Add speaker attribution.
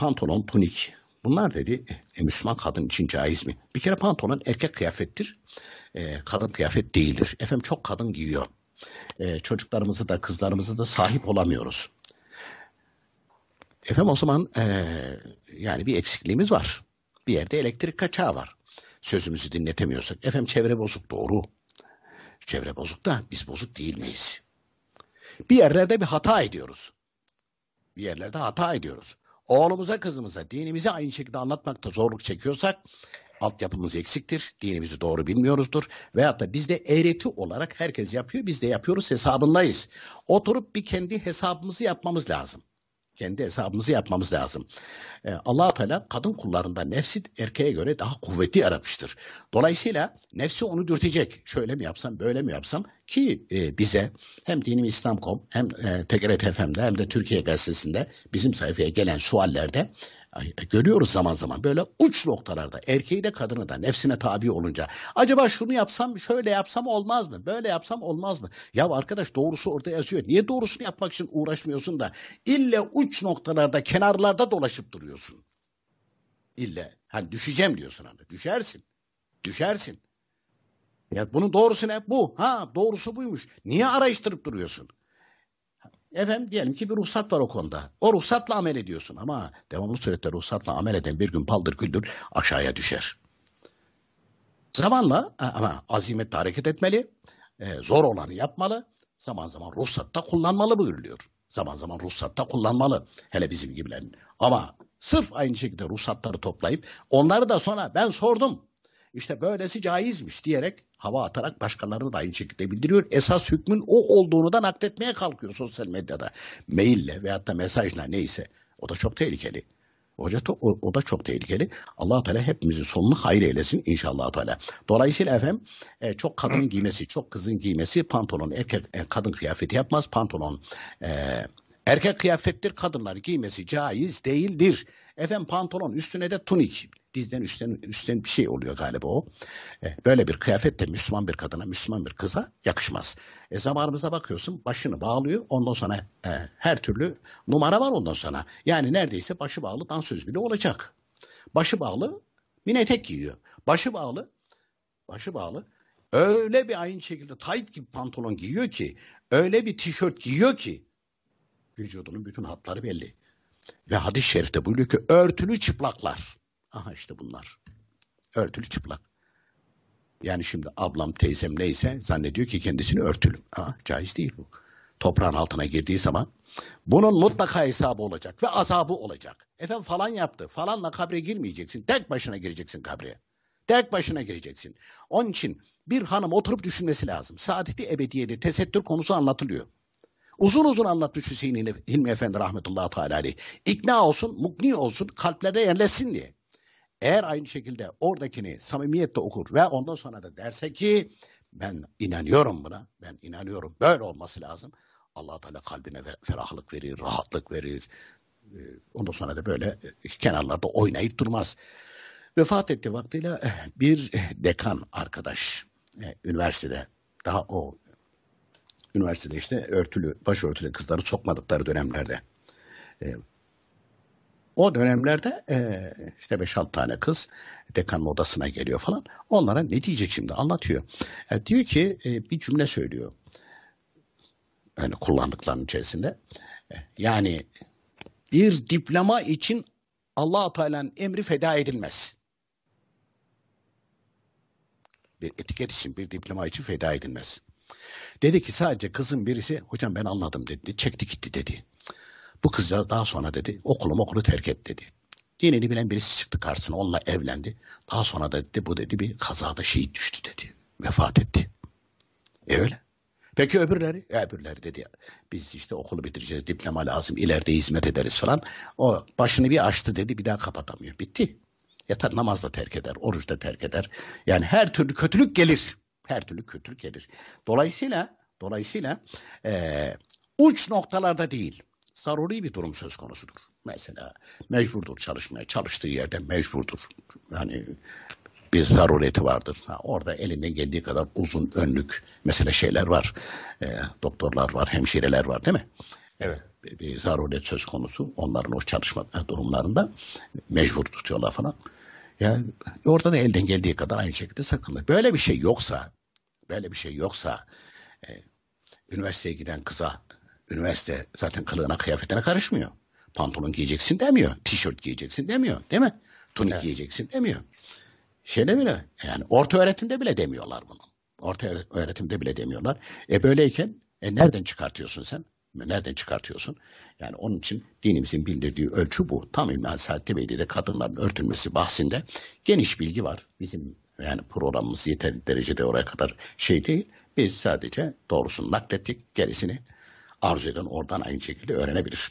Speaker 1: pantolon, tunik. Bunlar dedi e, Müslüman kadın için caiz mi? Bir kere pantolon erkek kıyafettir. E, kadın kıyafet değildir. Efendim çok kadın giyiyor. E, çocuklarımızı da kızlarımızı da sahip olamıyoruz. Efendim o zaman e, yani bir eksikliğimiz var. Bir yerde elektrik kaçağı var. Sözümüzü dinletemiyorsak. Efendim çevre bozuk doğru. Çevre bozuk da biz bozuk değil miyiz? Bir yerlerde bir hata ediyoruz. Bir yerlerde hata ediyoruz. Oğlumuza kızımıza dinimizi aynı şekilde anlatmakta zorluk çekiyorsak altyapımız eksiktir, dinimizi doğru bilmiyoruzdur. Veyahut da biz de eğreti olarak herkes yapıyor, biz de yapıyoruz hesabındayız. Oturup bir kendi hesabımızı yapmamız lazım kendi hesabımızı yapmamız lazım. E, ee, allah Teala kadın kullarında nefsi erkeğe göre daha kuvvetli yaratmıştır. Dolayısıyla nefsi onu dürtecek. Şöyle mi yapsam, böyle mi yapsam ki e, bize hem Dinim İslam.com hem e, TGRT FM'de hem de Türkiye Gazetesi'nde bizim sayfaya gelen suallerde e, görüyoruz zaman zaman böyle uç noktalarda erkeği de kadını da nefsine tabi olunca acaba şunu yapsam şöyle yapsam olmaz mı böyle yapsam olmaz mı ya arkadaş doğrusu orada yazıyor niye doğrusunu yapmak için uğraşmıyorsun da ille uç noktalarda kenarlarda dolaşıp duruyorsun ille hani düşeceğim diyorsun hani düşersin düşersin ya bunun doğrusu ne bu ha doğrusu buymuş niye arayıştırıp duruyorsun Efendim diyelim ki bir ruhsat var o konuda. O ruhsatla amel ediyorsun ama devamlı surette ruhsatla amel eden bir gün paldır küldür aşağıya düşer. Zamanla e, ama azimetle hareket etmeli, e, zor olanı yapmalı, zaman zaman ruhsatta kullanmalı buyuruluyor. Zaman zaman ruhsatta kullanmalı hele bizim gibilerin. Ama sırf aynı şekilde ruhsatları toplayıp onları da sonra ben sordum işte böylesi caizmiş diyerek hava atarak başkalarını da aynı şekilde bildiriyor. Esas hükmün o olduğunu da nakletmeye kalkıyor sosyal medyada. Maille veyahut da mesajla neyse. O da çok tehlikeli. Hoca to, o, o da çok tehlikeli. Allah Teala hepimizin sonunu hayır eylesin inşallah Teala. Dolayısıyla efendim e, çok kadın giymesi, çok kızın giymesi pantolon erkek e, kadın kıyafeti yapmaz. Pantolon e, erkek kıyafettir. Kadınlar giymesi caiz değildir. Efendim pantolon üstüne de tunik dizden üstten üstten bir şey oluyor galiba o. Eh, böyle bir kıyafet de Müslüman bir kadına, Müslüman bir kıza yakışmaz. E zamanımıza bakıyorsun başını bağlıyor. Ondan sonra e, her türlü numara var ondan sonra. Yani neredeyse başı bağlı dans dansöz bile olacak. Başı bağlı mini etek giyiyor. Başı bağlı başı bağlı öyle bir aynı şekilde tayt gibi pantolon giyiyor ki öyle bir tişört giyiyor ki vücudunun bütün hatları belli. Ve hadis-i şerifte buyuruyor ki örtülü çıplaklar. Aha işte bunlar. Örtülü çıplak. Yani şimdi ablam teyzem neyse zannediyor ki kendisini örtülüm. Aha, caiz değil bu. Toprağın altına girdiği zaman bunun mutlaka hesabı olacak ve azabı olacak. Efendim falan yaptı. Falanla kabre girmeyeceksin. Tek başına gireceksin kabreye. Tek başına gireceksin. Onun için bir hanım oturup düşünmesi lazım. Saadeti ebediyede tesettür konusu anlatılıyor. Uzun uzun anlatmış Hüseyin Hilmi Efendi rahmetullahi teala aleyh. İkna olsun, mukni olsun, kalplere yerleşsin diye. Eğer aynı şekilde oradakini samimiyetle okur ve ondan sonra da derse ki ben inanıyorum buna, ben inanıyorum böyle olması lazım. allah Teala kalbine ferahlık verir, rahatlık verir. Ee, ondan sonra da böyle e, kenarlarda oynayıp durmaz. Vefat etti vaktiyle eh, bir eh, dekan arkadaş eh, üniversitede daha o üniversitede işte örtülü başörtülü kızları sokmadıkları dönemlerde o dönemlerde e, işte 5-6 tane kız dekanın odasına geliyor falan. Onlara ne diyecek şimdi anlatıyor. E, diyor ki e, bir cümle söylüyor. Yani kullandıklarının içerisinde. E, yani bir diploma için Allah Teala'nın emri feda edilmez. Bir etiket için bir diploma için feda edilmez. Dedi ki sadece kızın birisi hocam ben anladım dedi. Çekti gitti dedi. Bu kızcağız daha sonra dedi okulum okulu terk et dedi. Dinini bilen birisi çıktı karşısına onunla evlendi. Daha sonra da dedi bu dedi bir kazada şehit düştü dedi. Vefat etti. E öyle. Peki öbürleri? E, öbürleri dedi biz işte okulu bitireceğiz diploma lazım ileride hizmet ederiz falan. O başını bir açtı dedi bir daha kapatamıyor. Bitti. Yatar namaz da terk eder, oruç da terk eder. Yani her türlü kötülük gelir. Her türlü kötülük gelir. Dolayısıyla dolayısıyla e, uç noktalarda değil zaruri bir durum söz konusudur. Mesela mecburdur çalışmaya, çalıştığı yerde mecburdur. Yani bir zarureti vardır. Ha, orada elinden geldiği kadar uzun önlük mesela şeyler var. E, doktorlar var, hemşireler var değil mi? Evet. Bir, bir zaruret söz konusu. Onların o çalışma durumlarında mecbur tutuyorlar falan. Yani orada da elden geldiği kadar aynı şekilde sakınlar. Böyle bir şey yoksa, böyle bir şey yoksa e, üniversiteye giden kıza Üniversite zaten kılığına kıyafetine karışmıyor. Pantolon giyeceksin demiyor. Tişört giyeceksin demiyor değil mi? Tunik evet. giyeceksin demiyor. Şey demiyor. yani orta öğretimde bile demiyorlar bunu. Orta öğretimde bile demiyorlar. E böyleyken e nereden çıkartıyorsun sen? Nereden çıkartıyorsun? Yani onun için dinimizin bildirdiği ölçü bu. Tam İlmihal Saadetli Beyliği'de kadınların örtülmesi bahsinde geniş bilgi var. Bizim yani programımız yeterli derecede oraya kadar şey değil. Biz sadece doğrusunu naklettik. Gerisini arzu eden oradan aynı şekilde öğrenebilir.